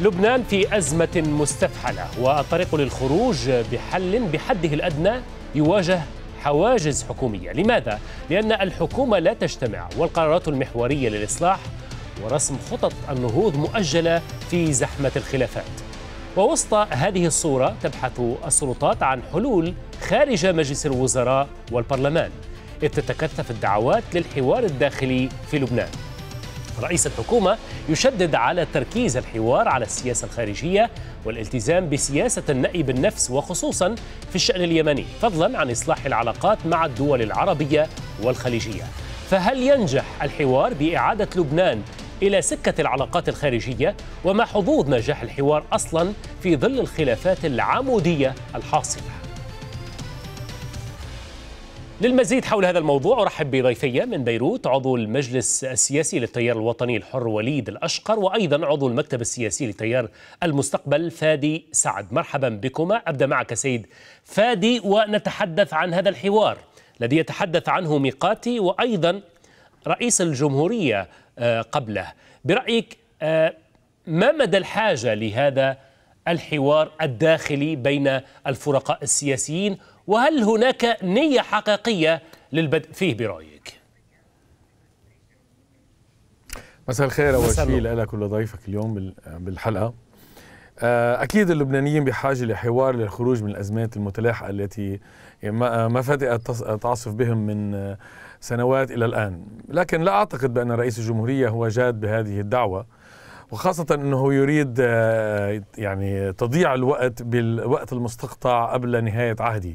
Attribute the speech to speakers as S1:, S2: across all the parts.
S1: لبنان في أزمة مستفحلة والطريق للخروج بحل بحده الأدنى يواجه حواجز حكومية لماذا؟ لأن الحكومة لا تجتمع والقرارات المحورية للإصلاح ورسم خطط النهوض مؤجلة في زحمة الخلافات ووسط هذه الصورة تبحث السلطات عن حلول خارج مجلس الوزراء والبرلمان إذ تتكثف الدعوات للحوار الداخلي في لبنان رئيس الحكومة يشدد على تركيز الحوار على السياسة الخارجية والالتزام بسياسة النأي بالنفس وخصوصا في الشأن اليمني فضلا عن إصلاح العلاقات مع الدول العربية والخليجية فهل ينجح الحوار بإعادة لبنان إلى سكة العلاقات الخارجية وما حظوظ نجاح الحوار أصلا في ظل الخلافات العمودية الحاصلة للمزيد حول هذا الموضوع أرحب بضيفي من بيروت عضو المجلس السياسي للتيار الوطني الحر وليد الأشقر وأيضا عضو المكتب السياسي لتيار المستقبل فادي سعد مرحبا بكما أبدأ معك سيد فادي ونتحدث عن هذا الحوار الذي يتحدث عنه ميقاتي وأيضا رئيس الجمهورية آه، قبله برأيك آه، ما مدى الحاجة لهذا الحوار الداخلي بين الفرقاء السياسيين وهل هناك نية حقيقية للبدء فيه برأيك؟
S2: مساء الخير أول شيء لك ولضيفك اليوم بالحلقة آه، أكيد اللبنانيين بحاجة لحوار للخروج من الأزمات المتلاحقة التي ما بدأت تعصف بهم من آه، سنوات إلى الآن لكن لا أعتقد بأن رئيس الجمهورية هو جاد بهذه الدعوة وخاصة أنه يريد آه، يعني تضييع الوقت بالوقت المستقطع قبل نهاية عهده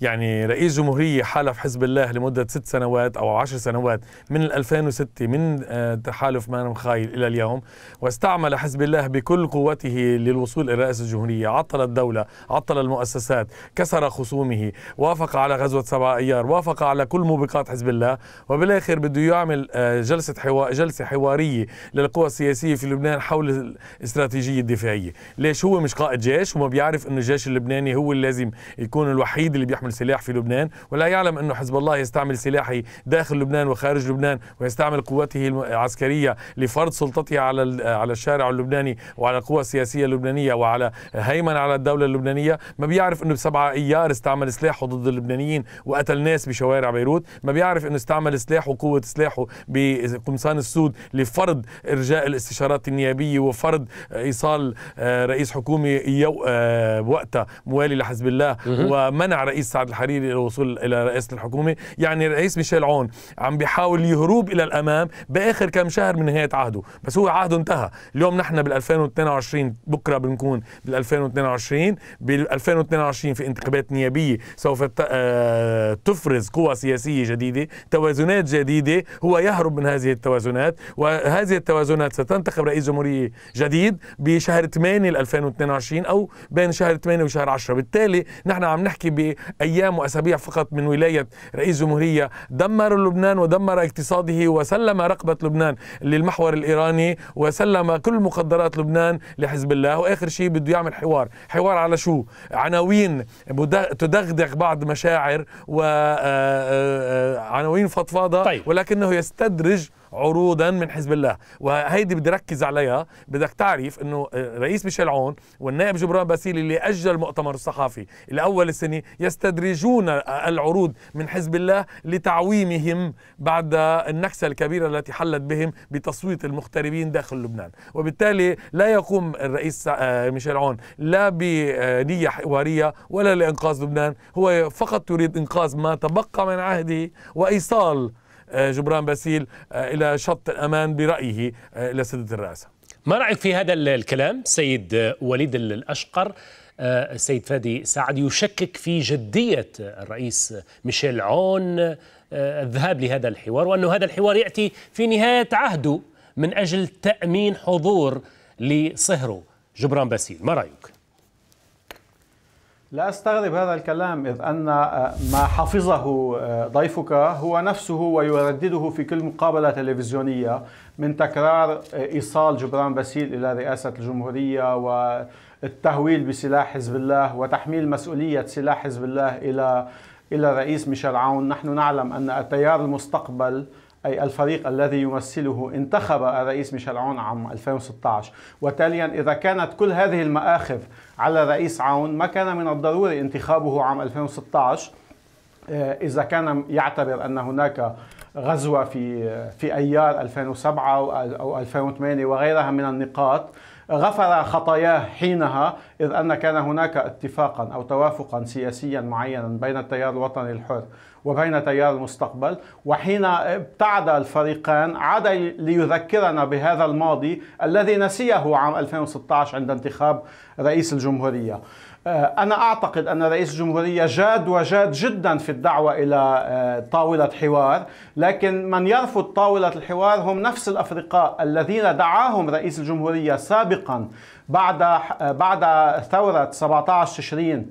S2: يعني رئيس جمهورية حالف حزب الله لمدة ست سنوات أو عشر سنوات من 2006 من آه، تحالف مانم خايل إلى اليوم واستعمل حزب الله بكل قوته للوصول إلى رئاسة الجمهورية عطل الدولة عطل المؤسسات كسر خصومه وافق على غزوة 7 أيار وافق على كل موبقات حزب الله وبالآخر بده يعمل آه، جلسة حوار جلسة حوارية للقوى السياسية في لبنان حول الاستراتيجية الدفاعية ليش هو مش قائد جيش وما بيعرف أن الجيش اللبناني هو اللي لازم يكون الوحيد اللي بيحمي يستعمل سلاح في لبنان ولا يعلم أن حزب الله يستعمل سلاحه داخل لبنان وخارج لبنان ويستعمل قوته العسكرية لفرض سلطته على على الشارع اللبناني وعلى القوى السياسية اللبنانية وعلى هيمن على الدولة اللبنانية ما بيعرف أنه بسبعة أيار استعمل سلاحه ضد اللبنانيين وقتل ناس بشوارع بيروت ما بيعرف أنه استعمل سلاحه وقوة سلاحه بقمصان السود لفرض إرجاء الاستشارات النيابية وفرض إيصال آه، رئيس حكومي بوقتها آه، موالي لحزب الله ومنع رئيس سعد الحريري للوصول الى رئاسه الحكومه يعني الرئيس ميشيل عون عم بيحاول يهروب الى الامام باخر كم شهر من نهايه عهده بس هو عهده انتهى اليوم نحن بال2022 بكره بنكون بال2022 بال2022 في انتخابات نيابيه سوف آه، تفرز قوى سياسيه جديده توازنات جديده هو يهرب من هذه التوازنات وهذه التوازنات ستنتخب رئيس جمهوريه جديد بشهر 8 2022 او بين شهر 8 وشهر 10 بالتالي نحن عم نحكي أيام وأسابيع فقط من ولاية رئيس جمهورية دمر لبنان ودمر اقتصاده وسلم رقبة لبنان للمحور الإيراني وسلم كل مقدرات لبنان لحزب الله وآخر شيء بده يعمل حوار حوار على شو عناوين تدغدغ بعض مشاعر وعناوين آه، آه، آه، فضفاضة طيب. ولكنه يستدرج عروضا من حزب الله وهيدي بدي ركز عليها بدك تعرف انه آه، رئيس ميشيل عون والنائب جبران باسيلي اللي اجل المؤتمر الصحفي لاول السنه يستدرجون العروض من حزب الله لتعويمهم بعد النكسه الكبيره التي حلت بهم بتصويت المغتربين داخل لبنان وبالتالي لا يقوم الرئيس آه، ميشيل عون لا بنيه حواريه ولا لانقاذ لبنان هو فقط يريد انقاذ ما تبقى من عهده وايصال
S1: آه، جبران باسيل آه، إلى شط الأمان برأيه آه، إلى سدة الرئاسة ما رأيك في هذا الكلام سيد وليد الأشقر السيد فادي سعد يشكك في جدية الرئيس ميشيل عون الذهاب لهذا الحوار وانه هذا الحوار يأتي في نهاية عهده من أجل تأمين حضور لصهره جبران باسيل ما رأيك؟
S3: لا استغرب هذا الكلام اذ ان آه، ما حفظه آه، ضيفك هو نفسه ويردده في كل مقابله تلفزيونيه من تكرار آه، ايصال جبران باسيل الى رئاسه الجمهوريه والتهويل بسلاح حزب الله وتحميل مسؤوليه سلاح حزب الله الى الى الرئيس ميشيل عون، نحن نعلم ان التيار المستقبل أي الفريق الذي يمثله انتخب الرئيس ميشيل عون عام 2016 وتاليا إذا كانت كل هذه المآخذ على الرئيس عون ما كان من الضروري انتخابه عام 2016 آه، إذا كان يعتبر أن هناك غزوة في في أيار 2007 أو 2008 وغيرها من النقاط غفر خطاياه حينها إذ أن كان هناك اتفاقا أو توافقا سياسيا معينا بين التيار الوطني الحر وبين تيار المستقبل وحين ابتعد الفريقان عاد ليذكرنا بهذا الماضي الذي نسيه عام 2016 عند انتخاب رئيس الجمهورية آه، أنا أعتقد أن رئيس الجمهورية جاد وجاد جدا في الدعوة إلى آه، طاولة حوار لكن من يرفض طاولة الحوار هم نفس الأفرقاء الذين دعاهم رئيس الجمهورية سابقا بعد آه، بعد ثورة 17 تشرين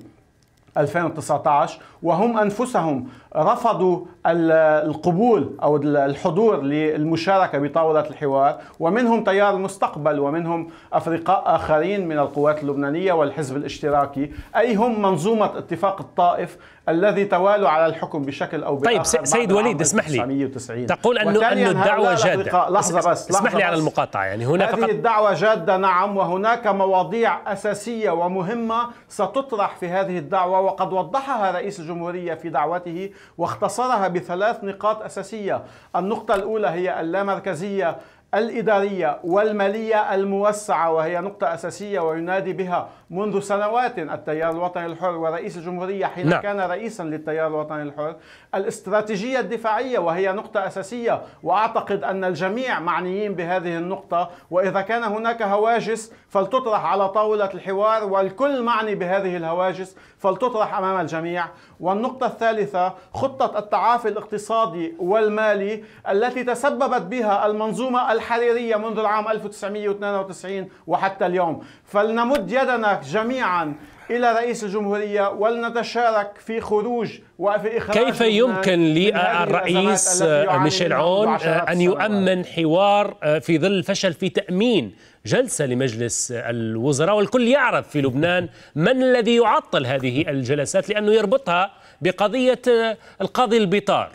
S3: 2019 وهم أنفسهم رفضوا القبول او الحضور للمشاركه بطاوله الحوار ومنهم تيار المستقبل ومنهم افرقاء اخرين من القوات اللبنانيه والحزب الاشتراكي اي هم منظومه اتفاق الطائف الذي توالوا على الحكم بشكل او طيب، باخر طيب سيد وليد اسمح لي تقول انه انه الدعوه جاده لحظه بس اسمح لي على المقاطعه يعني هنا هذه فقط الدعوه جاده نعم وهناك مواضيع اساسيه ومهمه ستطرح في هذه الدعوه وقد وضحها رئيس الجمهوريه في دعوته واختصرها بثلاث نقاط أساسية النقطة الأولى هي اللامركزية الإدارية والمالية الموسعة وهي نقطة أساسية وينادي بها منذ سنوات التيار الوطني الحر ورئيس الجمهورية حين لا. نعم. كان رئيسا للتيار الوطني الحر الاستراتيجية الدفاعية وهي نقطة أساسية وأعتقد أن الجميع معنيين بهذه النقطة وإذا كان هناك هواجس فلتطرح على طاولة الحوار والكل معني بهذه الهواجس فلتطرح أمام الجميع والنقطة الثالثة خطة التعافي الاقتصادي والمالي التي تسببت بها المنظومة الحريرية منذ العام 1992 وحتى اليوم فلنمد يدنا جميعا إلى رئيس الجمهورية ولنتشارك في خروج وفي إخراج كيف يمكن للرئيس ميشيل عون آه،
S1: أن يؤمن حوار آه، في ظل الفشل في تأمين جلسة لمجلس الوزراء والكل يعرف في لبنان من الذي يعطل هذه الجلسات لأنه يربطها بقضية آه، القاضي البطار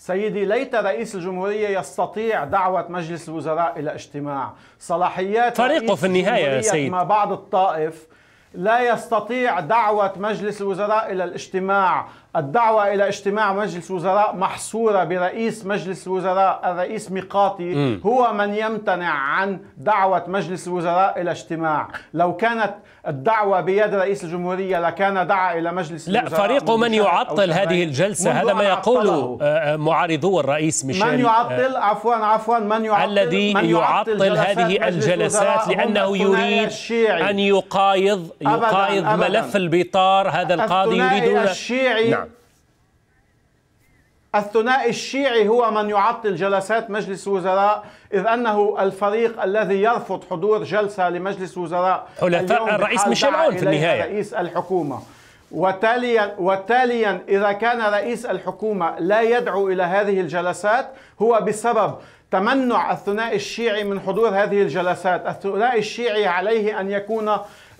S3: سيدي ليت رئيس الجمهورية يستطيع دعوة مجلس الوزراء إلى اجتماع صلاحيات فريقه في النهاية سيد ما بعد الطائف لا يستطيع دعوة مجلس الوزراء إلى الاجتماع الدعوة إلى اجتماع مجلس وزراء محصورة برئيس مجلس الوزراء الرئيس ميقاتي م. هو من يمتنع عن دعوة مجلس الوزراء إلى اجتماع لو كانت الدعوة بيد رئيس الجمهورية لكان دعا إلى مجلس لا الوزراء فريق من يعطل هذه الجلسة هذا ما يقوله
S1: آه، آه، معارضو الرئيس ميشيل من آه، يعطل
S3: عفوا عفوا من يعطل الذي من يعطل, يعطل هذه الجلسات لأنه يريد الشيعي. أن
S1: يقايض يقايض أبداً ملف أبداً. البطار هذا القاضي يريد الشيعي نعم.
S3: الثنائي الشيعي هو من يعطل جلسات مجلس وزراء إذ أنه الفريق الذي يرفض حضور جلسة لمجلس وزراء حلفاء الرئيس ميشيل عون في النهاية رئيس الحكومة وتاليا وتاليا اذا كان رئيس الحكومه لا يدعو الى هذه الجلسات هو بسبب تمنع الثنائي الشيعي من حضور هذه الجلسات، الثنائي الشيعي عليه ان يكون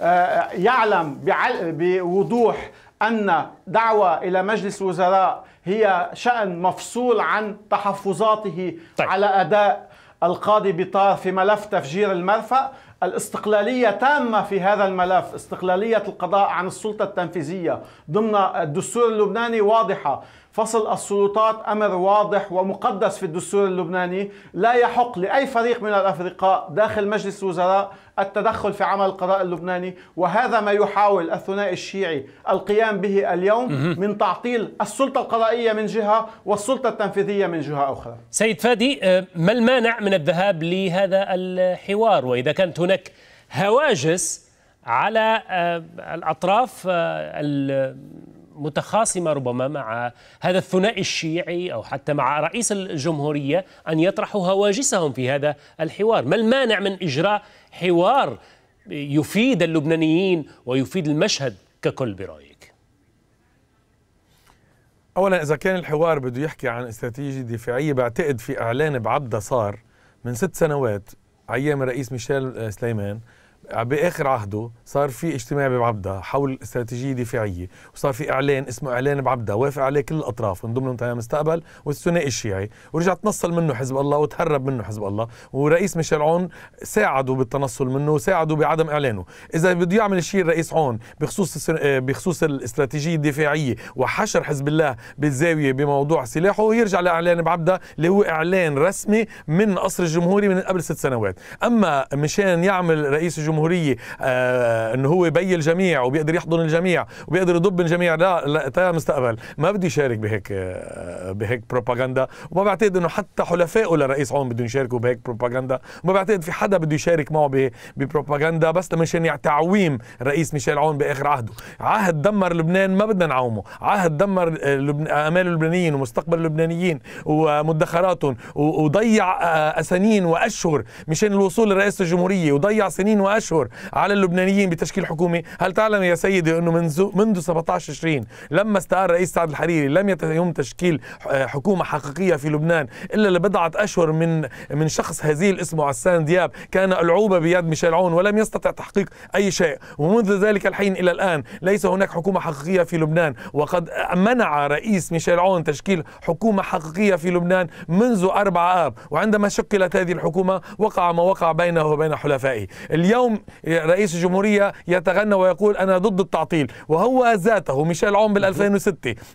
S3: آه، يعلم بوضوح أن دعوة إلى مجلس الوزراء هي شأن مفصول عن تحفظاته طيب. على أداء القاضي بطار في ملف تفجير المرفأ الاستقلالية تامة في هذا الملف استقلالية القضاء عن السلطة التنفيذية ضمن الدستور اللبناني واضحة فصل السلطات امر واضح ومقدس في الدستور اللبناني لا يحق لاي فريق من الافرقاء داخل مجلس الوزراء التدخل في عمل القضاء اللبناني وهذا ما يحاول الثنائي الشيعي القيام به اليوم من تعطيل السلطه القضائيه من جهه والسلطه التنفيذيه من جهه اخرى.
S1: سيد فادي آه، ما المانع من الذهاب لهذا الحوار واذا كانت هناك هواجس على آه، الاطراف آه، متخاصمة ربما مع هذا الثنائي الشيعي أو حتى مع رئيس الجمهورية أن يطرحوا هواجسهم في هذا الحوار ما المانع من إجراء حوار يفيد اللبنانيين ويفيد المشهد ككل برأيك أولا إذا كان
S2: الحوار بده يحكي عن استراتيجية دفاعية بعتقد في إعلان بعبدة صار من ست سنوات أيام الرئيس ميشيل سليمان باخر عهده صار في اجتماع بعبدا حول استراتيجيه دفاعيه وصار في اعلان اسمه اعلان بعبدا وافق عليه كل الاطراف من ضمنهم تيار المستقبل والثنائي الشيعي ورجع تنصل منه حزب الله وتهرب منه حزب الله ورئيس ميشيل عون ساعده بالتنصل منه وساعده بعدم اعلانه اذا بده يعمل شيء الرئيس عون بخصوص آه، بخصوص الاستراتيجيه الدفاعيه وحشر حزب الله بالزاويه بموضوع سلاحه ويرجع لاعلان بعبدا اللي هو اعلان رسمي من قصر الجمهوري من قبل ست سنوات اما مشان يعمل رئيس الجمهوري الجمهوريه آه، انه هو بي الجميع وبيقدر يحضن الجميع وبيقدر يضب الجميع لا لا تا مستقبل ما بدي يشارك بهيك آه، بهيك بروباغندا وما بعتقد انه حتى حلفائه لرئيس عون بدهم يشاركوا بهيك بروباغندا وما بعتقد في حدا بده يشارك معه ببروباغندا بس يعني تعويم رئيس ميشيل عون باخر عهده عهد دمر لبنان ما بدنا نعومه عهد دمر آه، امال اللبنانيين ومستقبل اللبنانيين ومدخراتهم وضيع سنين واشهر مشان الوصول لرئاسه الجمهوريه وضيع سنين واشهر أشهر على اللبنانيين بتشكيل حكومة هل تعلم يا سيدي أنه منذ, منذ 17 تشرين لما استقال رئيس سعد الحريري لم يتم تشكيل حكومة حقيقية في لبنان إلا لبضعة أشهر من من شخص هزيل اسمه عسان دياب كان العوبة بيد ميشيل عون ولم يستطع تحقيق أي شيء ومنذ ذلك الحين إلى الآن ليس هناك حكومة حقيقية في لبنان وقد منع رئيس ميشيل عون تشكيل حكومة حقيقية في لبنان منذ 4 آب وعندما شكلت هذه الحكومة وقع ما وقع بينه وبين حلفائه اليوم اليوم رئيس الجمهورية يتغنى ويقول أنا ضد التعطيل وهو ذاته ميشيل عون بال2006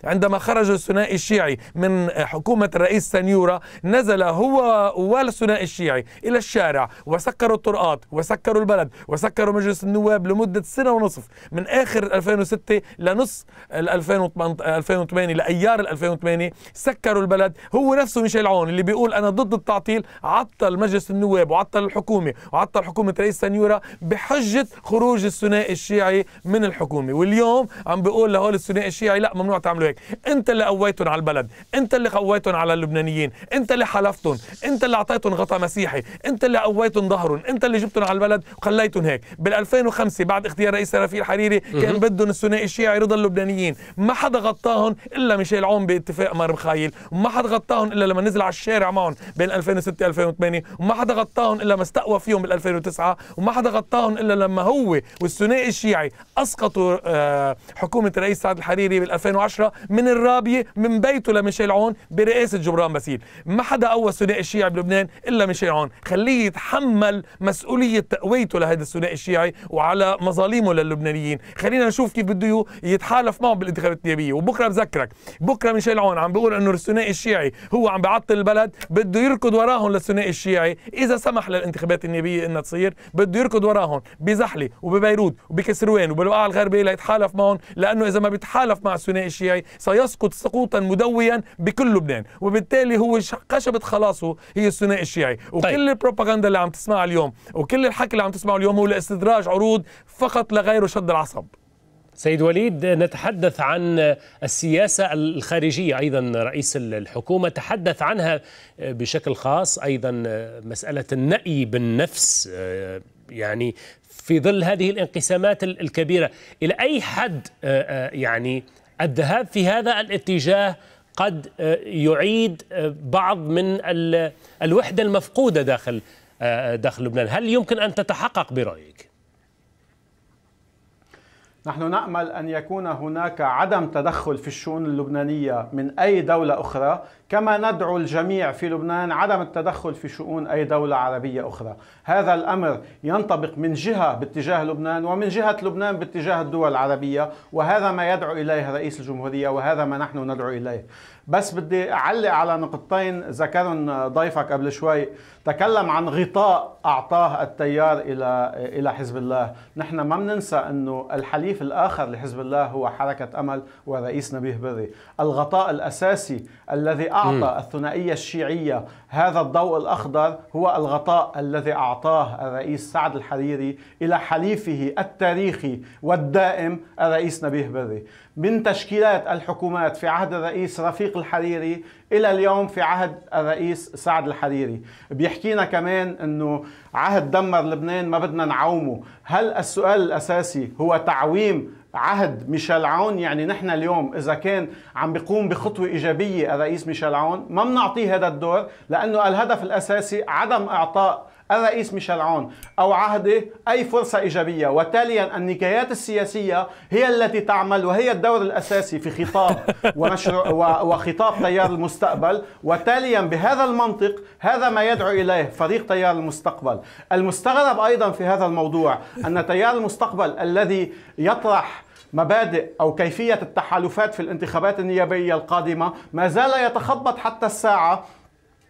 S2: عندما خرج الثنائي الشيعي من حكومة الرئيس سانيورا نزل هو والثنائي الشيعي إلى الشارع وسكروا الطرقات وسكروا البلد وسكروا مجلس النواب لمدة سنة ونصف من آخر 2006 لنصف 2008 لأيار 2008 سكروا البلد هو نفسه ميشيل عون اللي بيقول أنا ضد التعطيل عطل مجلس النواب وعطل الحكومة وعطل حكومة رئيس سانيورا بحجة خروج الثنائي الشيعي من الحكومة واليوم عم بيقول لهول الثنائي الشيعي لا ممنوع تعملوا هيك انت اللي قويتهم على البلد انت اللي قويتهم على اللبنانيين انت اللي حلفتهم انت اللي اعطيتهم غطاء مسيحي انت اللي قويتهم ظهرهم انت اللي جبتهم على البلد وخليتهم هيك بال2005 بعد اختيار رئيس رفيق الحريري كان بدهم الثنائي الشيعي رضا اللبنانيين ما حدا غطاهم الا ميشيل عون باتفاق مار مخايل وما حدا غطاهم الا لما نزل على الشارع معهم بين 2006 2008 وما حدا غطاهم الا ما استقوى فيهم بال2009 وما حدا غطاهم الا لما هو والثنائي الشيعي اسقطوا آه، حكومه الرئيس سعد الحريري بال 2010 من الرابيه من بيته لميشيل عون برئاسه جبران باسيل، ما حدا قوى الثنائي الشيعي بلبنان الا ميشيل عون، خليه يتحمل مسؤوليه تقويته لهذا الثنائي الشيعي وعلى مظالمه للبنانيين، خلينا نشوف كيف بده يتحالف معه بالانتخابات النيابيه، وبكره بذكرك، بكره ميشيل عون عم بيقول انه الثنائي الشيعي هو عم بيعطل البلد، بده يركض وراهم للثنائي الشيعي، اذا سمح للانتخابات النيابيه انها تصير، بده يركض وراهم بزحله وببيروت وبكسروان وبالوقعه الغربيه ليتحالف معهم لانه اذا ما بيتحالف مع الثنائي الشيعي سيسقط سقوطا مدويا بكل لبنان وبالتالي هو قشبه خلاصه هي الثنائي الشيعي طيب. وكل طيب. البروباغندا اللي عم تسمعها اليوم
S1: وكل الحكي اللي عم تسمعه اليوم هو لاستدراج عروض فقط لغيره شد العصب سيد وليد نتحدث عن السياسة الخارجية أيضا رئيس الحكومة تحدث عنها بشكل خاص أيضا مسألة النأي بالنفس يعني في ظل هذه الانقسامات الكبيرة إلى أي حد آه، آه، يعني الذهاب في هذا الاتجاه قد آه، يعيد بعض من الوحدة المفقودة داخل داخل لبنان هل يمكن أن تتحقق برأيك؟
S3: نحن نامل ان يكون هناك عدم تدخل في الشؤون اللبنانيه من اي دوله اخرى كما ندعو الجميع في لبنان عدم التدخل في شؤون اي دوله عربيه اخرى هذا الامر ينطبق من جهه باتجاه لبنان ومن جهه لبنان باتجاه الدول العربيه وهذا ما يدعو اليه رئيس الجمهوريه وهذا ما نحن ندعو اليه بس بدي أعلق على نقطتين ذكرهم ضيفك قبل شوي تكلم عن غطاء أعطاه التيار إلى إلى حزب الله نحن ما بننسى أنه الحليف الآخر لحزب الله هو حركة أمل والرئيس نبيه بري الغطاء الأساسي الذي أعطى الثنائية الشيعية هذا الضوء الأخضر هو الغطاء الذي أعطاه الرئيس سعد الحريري إلى حليفه التاريخي والدائم الرئيس نبيه بري من تشكيلات الحكومات في عهد الرئيس رفيق الحريري إلى اليوم في عهد الرئيس سعد الحريري بيحكينا كمان أنه عهد دمر لبنان ما بدنا نعومه هل السؤال الأساسي هو تعويم عهد ميشيل عون يعني نحن اليوم اذا كان عم بيقوم بخطوه ايجابيه الرئيس ميشيل عون ما بنعطيه هذا الدور لانه الهدف الاساسي عدم اعطاء الرئيس ميشيل عون أو عهده أي فرصة إيجابية وتاليا النكايات السياسية هي التي تعمل وهي الدور الأساسي في خطاب ومشروع وخطاب تيار المستقبل وتاليا بهذا المنطق هذا ما يدعو إليه فريق تيار المستقبل المستغرب أيضا في هذا الموضوع أن تيار المستقبل الذي يطرح مبادئ او كيفيه التحالفات في الانتخابات النيابيه القادمه ما زال يتخبط حتى الساعه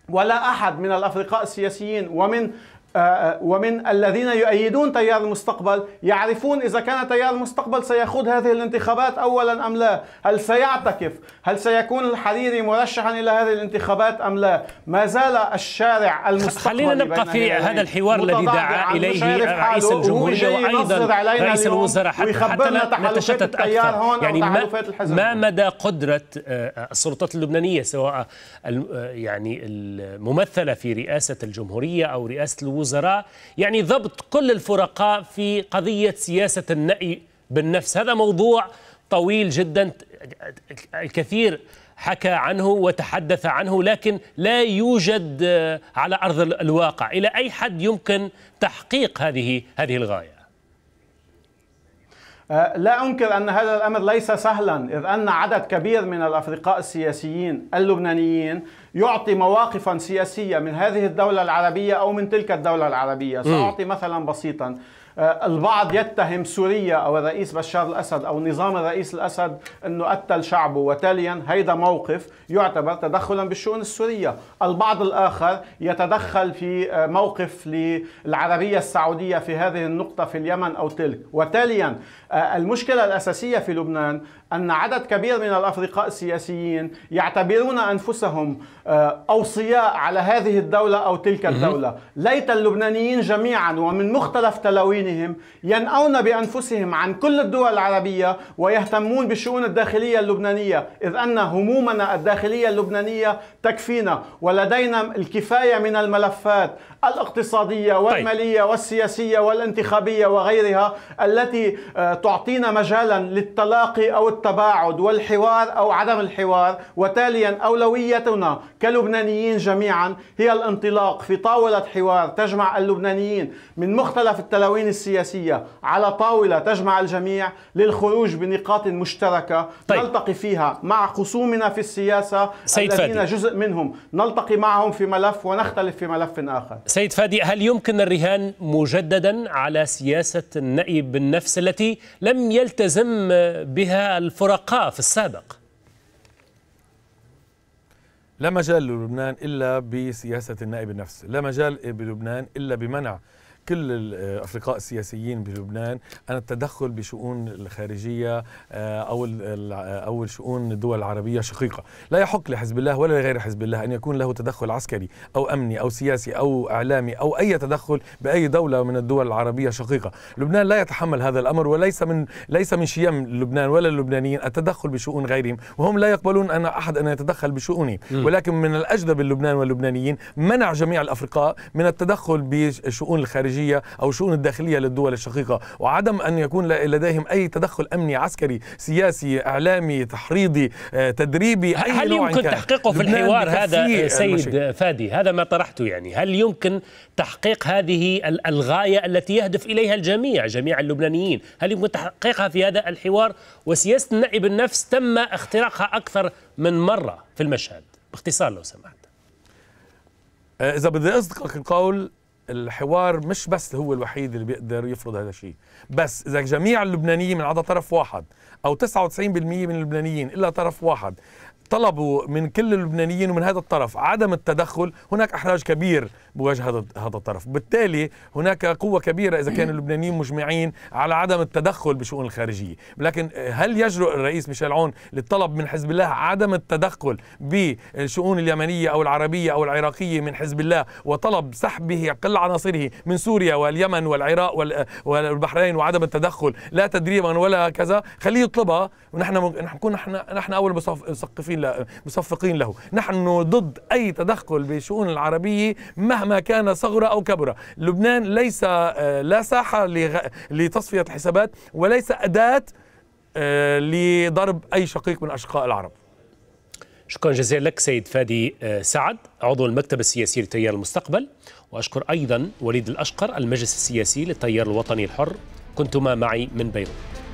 S3: ولا أحد من الأفرقاء السياسيين ومن آه، آه، ومن الذين يؤيدون تيار المستقبل يعرفون إذا كان تيار المستقبل سيخوض هذه الانتخابات أولا أم لا هل سيعتكف هل سيكون الحريري مرشحا إلى هذه الانتخابات أم لا ما زال الشارع المستقبلي خلينا نبقى في هذا الحوار الذي دعا إليه رئيس الجمهورية وأيضا رئيس الوزراء حتى, حتى
S1: لا نتشتت أكثر يعني ما, ما مدى قدرة آه، السلطات اللبنانية سواء يعني الممثلة في رئاسة الجمهورية أو رئاسة الوزراء الوزراء يعني ضبط كل الفرقاء في قضية سياسة النأي بالنفس هذا موضوع طويل جدا الكثير حكى عنه وتحدث عنه لكن لا يوجد على ارض الواقع الى اي حد يمكن تحقيق هذه هذه الغايه
S3: آه، لا أنكر أن هذا الأمر ليس سهلا إذ أن عدد كبير من الأفرقاء السياسيين اللبنانيين يعطي مواقفا سياسية من هذه الدولة العربية أو من تلك الدولة العربية سأعطي مثلا بسيطا آه، البعض يتهم سوريا أو الرئيس بشار الأسد أو نظام الرئيس الأسد أنه قتل شعبه وتاليا هيدا موقف يعتبر تدخلا بالشؤون السورية البعض الآخر يتدخل في آه، موقف للعربية السعودية في هذه النقطة في اليمن أو تلك وتاليا آه، المشكلة الأساسية في لبنان أن عدد كبير من الأفرقاء السياسيين يعتبرون أنفسهم آه، أوصياء على هذه الدولة أو تلك الدولة ليت اللبنانيين جميعا ومن مختلف تلاوينهم ينأون بأنفسهم عن كل الدول العربية ويهتمون بالشؤون الداخلية اللبنانية إذ أن همومنا الداخلية اللبنانية تكفينا ولدينا الكفاية من الملفات الاقتصادية طيب. والمالية والسياسية والانتخابية وغيرها التي آه، تعطينا مجالا للتلاقي أو التباعد والحوار أو عدم الحوار وتاليا أولويتنا كلبنانيين جميعا هي الانطلاق في طاولة حوار تجمع اللبنانيين من مختلف التلاوين السياسية على طاولة تجمع الجميع للخروج بنقاط مشتركة طيب. نلتقي فيها مع خصومنا في السياسة سيد الذين فادي. جزء منهم نلتقي معهم في ملف ونختلف في ملف آخر
S1: سيد فادي هل يمكن الرهان مجددا على سياسة النأي بالنفس التي لم يلتزم بها الفرقاء في السابق لا مجال
S2: للبنان إلا بسياسة النائب النفس لا مجال بلبنان إلا بمنع كل الأفرقاء آه، السياسيين بلبنان أن التدخل بشؤون الخارجية آه، أو آه، أو شؤون الدول العربية شقيقة لا يحق لحزب الله ولا لغير حزب الله أن يكون له تدخل عسكري أو أمني أو سياسي أو إعلامي أو أي تدخل بأي دولة من الدول العربية شقيقة لبنان لا يتحمل هذا الأمر وليس من ليس من شيم لبنان ولا اللبنانيين التدخل بشؤون غيرهم وهم لا يقبلون أن أحد أن يتدخل بشؤوني ولكن من الأجدب اللبنان واللبنانيين منع جميع الأفرقاء من التدخل بشؤون الخارجية الخارجية أو الشؤون الداخلية للدول الشقيقة وعدم أن يكون لديهم أي تدخل أمني عسكري
S1: سياسي إعلامي تحريضي آه، تدريبي أي هل نوع يمكن كان. تحقيقه في الحوار هذا سيد المشي. فادي هذا ما طرحته يعني هل يمكن تحقيق هذه الغاية التي يهدف إليها الجميع جميع اللبنانيين هل يمكن تحقيقها في هذا الحوار وسياسة النائب النفس تم اختراقها أكثر من مرة في المشهد باختصار لو سمحت آه، إذا بدي أصدقك القول الحوار مش بس
S2: هو الوحيد اللي بيقدر يفرض هذا الشيء بس اذا جميع اللبنانيين من عدا طرف واحد او 99% من اللبنانيين الا طرف واحد طلبوا من كل اللبنانيين ومن هذا الطرف عدم التدخل هناك احراج كبير بوجه هذا هذا الطرف بالتالي هناك قوه كبيره اذا كان اللبنانيين مجمعين على عدم التدخل بشؤون الخارجيه لكن هل يجرؤ الرئيس ميشيل عون للطلب من حزب الله عدم التدخل بالشؤون اليمنيه او العربيه او العراقيه من حزب الله وطلب سحبه كل عناصره من سوريا واليمن والعراق والبحرين وعدم التدخل لا تدريبا ولا كذا خليه يطلبها ونحن نكون نحن نحن اول مثقفين مصفقين مصفقين له نحن ضد أي تدخل بشؤون العربية مهما كان صغرى أو كبرى لبنان ليس آه، لا ساحة لتصفية الحسابات وليس أداة آه،
S1: لضرب أي شقيق من أشقاء العرب شكرا جزيلا لك سيد فادي آه، سعد عضو المكتب السياسي لتيار المستقبل وأشكر أيضا وليد الأشقر المجلس السياسي للتيار الوطني الحر كنتما معي من بيروت